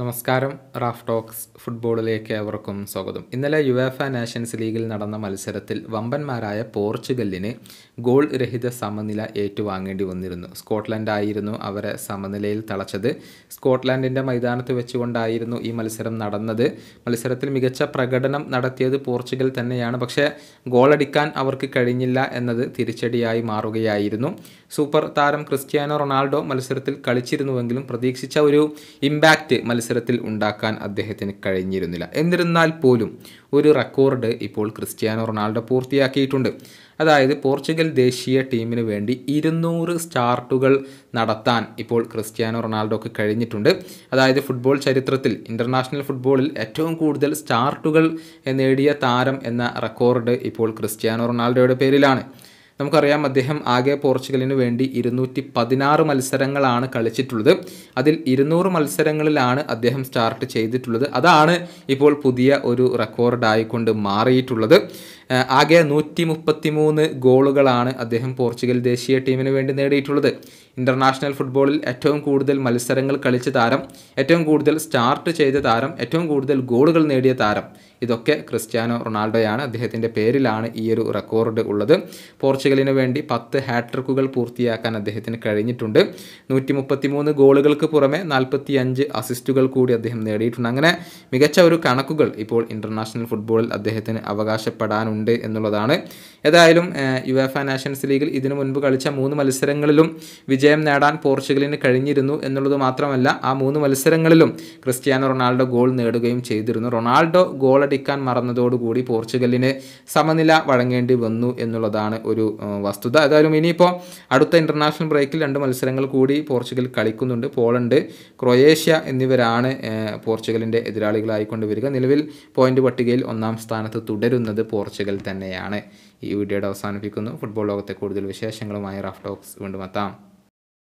നമസ്കാരം Raf talks ഫുട്ബോളിലേക്ക് ഏവർക്കും സ്വാഗതം ഇന്നലെ എ നാഷൻസ് ലീഗിൽ നടന്ന മത്സരത്തിൽ വമ്പന്മാരായ പോർച്ചുഗലിന് ഗോൾ രഹിത സമനില ഏറ്റുവാങ്ങേണ്ടി വന്നിരുന്നു സ്കോട്ട്ലൻഡ് ആയിരുന്നു അവരെ സമനിലയിൽ തളച്ചത് സ്കോട്ട്ലാൻഡിൻ്റെ മൈതാനത്ത് വെച്ചുകൊണ്ടായിരുന്നു ഈ മത്സരം നടന്നത് മത്സരത്തിൽ മികച്ച പ്രകടനം നടത്തിയത് പോർച്ചുഗൽ തന്നെയാണ് പക്ഷേ ഗോളടിക്കാൻ അവർക്ക് കഴിഞ്ഞില്ല എന്നത് തിരിച്ചടിയായി മാറുകയായിരുന്നു സൂപ്പർ താരം ക്രിസ്ത്യാനോ റൊണാൾഡോ മത്സരത്തിൽ കളിച്ചിരുന്നുവെങ്കിലും പ്രതീക്ഷിച്ച ഒരു ഇമ്പാക്റ്റ് മത്സരം മത്സരത്തിൽ ഉണ്ടാക്കാൻ അദ്ദേഹത്തിന് കഴിഞ്ഞിരുന്നില്ല എന്നിരുന്നാൽ പോലും ഒരു റെക്കോർഡ് ഇപ്പോൾ ക്രിസ്ത്യാനോ റൊണാൾഡോ പൂർത്തിയാക്കിയിട്ടുണ്ട് അതായത് പോർച്ചുഗൽ ദേശീയ ടീമിന് വേണ്ടി ഇരുന്നൂറ് സ്റ്റാർട്ടുകൾ നടത്താൻ ഇപ്പോൾ ക്രിസ്ത്യാനോ റൊണാൾഡോക്ക് കഴിഞ്ഞിട്ടുണ്ട് അതായത് ഫുട്ബോൾ ചരിത്രത്തിൽ ഇൻ്റർനാഷണൽ ഫുട്ബോളിൽ ഏറ്റവും കൂടുതൽ സ്റ്റാർട്ടുകൾ നേടിയ താരം എന്ന റെക്കോർഡ് ഇപ്പോൾ ക്രിസ്ത്യാനോ റൊണാൾഡോയുടെ പേരിലാണ് നമുക്കറിയാം അദ്ദേഹം ആകെ പോർച്ചുഗലിന് വേണ്ടി ഇരുന്നൂറ്റി പതിനാറ് മത്സരങ്ങളാണ് കളിച്ചിട്ടുള്ളത് അതിൽ ഇരുന്നൂറ് മത്സരങ്ങളിലാണ് അദ്ദേഹം സ്റ്റാർട്ട് ചെയ്തിട്ടുള്ളത് അതാണ് ഇപ്പോൾ പുതിയ ഒരു റെക്കോർഡായിക്കൊണ്ട് മാറിയിട്ടുള്ളത് ആകെ നൂറ്റി മുപ്പത്തി മൂന്ന് ഗോളുകളാണ് അദ്ദേഹം പോർച്ചുഗൽ ദേശീയ ടീമിന് വേണ്ടി നേടിയിട്ടുള്ളത് ഇൻ്റർനാഷണൽ ഫുട്ബോളിൽ ഏറ്റവും കൂടുതൽ മത്സരങ്ങൾ കളിച്ച താരം ഏറ്റവും കൂടുതൽ സ്റ്റാർട്ട് ചെയ്ത താരം ഏറ്റവും കൂടുതൽ ഗോളുകൾ നേടിയ താരം ഇതൊക്കെ ക്രിസ്ത്യാനോ റൊണാൾഡോയാണ് അദ്ദേഹത്തിൻ്റെ പേരിലാണ് ഈ ഒരു റെക്കോർഡ് ഉള്ളത് പോർച്ചുഗലിന് വേണ്ടി പത്ത് ഹാട്രിക്കുകൾ പൂർത്തിയാക്കാൻ അദ്ദേഹത്തിന് കഴിഞ്ഞിട്ടുണ്ട് നൂറ്റി മുപ്പത്തി മൂന്ന് ഗോളുകൾക്ക് പുറമെ നാൽപ്പത്തി അഞ്ച് അസിസ്റ്റുകൾ കൂടി അദ്ദേഹം നേടിയിട്ടുണ്ട് അങ്ങനെ മികച്ച ഒരു കണക്കുകൾ ഇപ്പോൾ ഇൻ്റർനാഷണൽ ഫുട്ബോളിൽ അദ്ദേഹത്തിന് അവകാശപ്പെടാനുണ്ട് ഉണ്ട് എന്നുള്ളതാണ് ഏതായാലും യു എഫ് നാഷൻസ് ലീഗിൽ ഇതിനു മുൻപ് കളിച്ച മൂന്ന് മത്സരങ്ങളിലും വിജയം നേടാൻ പോർച്ചുഗലിന് കഴിഞ്ഞിരുന്നു എന്നുള്ളത് മാത്രമല്ല ആ മൂന്ന് മത്സരങ്ങളിലും ക്രിസ്ത്യാനോ റൊണാൾഡോ ഗോൾ നേടുകയും ചെയ്തിരുന്നു റൊണാൾഡോ ഗോൾ അടിക്കാൻ മറന്നതോടുകൂടി പോർച്ചുഗലിന് സമനില വഴങ്ങേണ്ടി വന്നു എന്നുള്ളതാണ് ഒരു വസ്തുത ഏതായാലും ഇനിയിപ്പോൾ അടുത്ത ഇൻ്റർനാഷണൽ ബ്രേക്കിൽ രണ്ട് മത്സരങ്ങൾ കൂടി പോർച്ചുഗൽ കളിക്കുന്നുണ്ട് പോളണ്ട് ക്രൊയേഷ്യ എന്നിവരാണ് പോർച്ചുഗലിൻ്റെ എതിരാളികളായിക്കൊണ്ട് വരിക നിലവിൽ പോയിന്റ് പട്ടികയിൽ ഒന്നാം സ്ഥാനത്ത് തുടരുന്നത് പോർച്ചുഗൽ തന്നെയാണ് ഈ വീഡിയോയുടെ അവസാനിപ്പിക്കുന്നു ഫുട്ബോൾ ലോകത്തെ കൂടുതൽ വിശേഷങ്ങളുമായി റഫ് ടോക്സ് വീണ്ടും എത്താം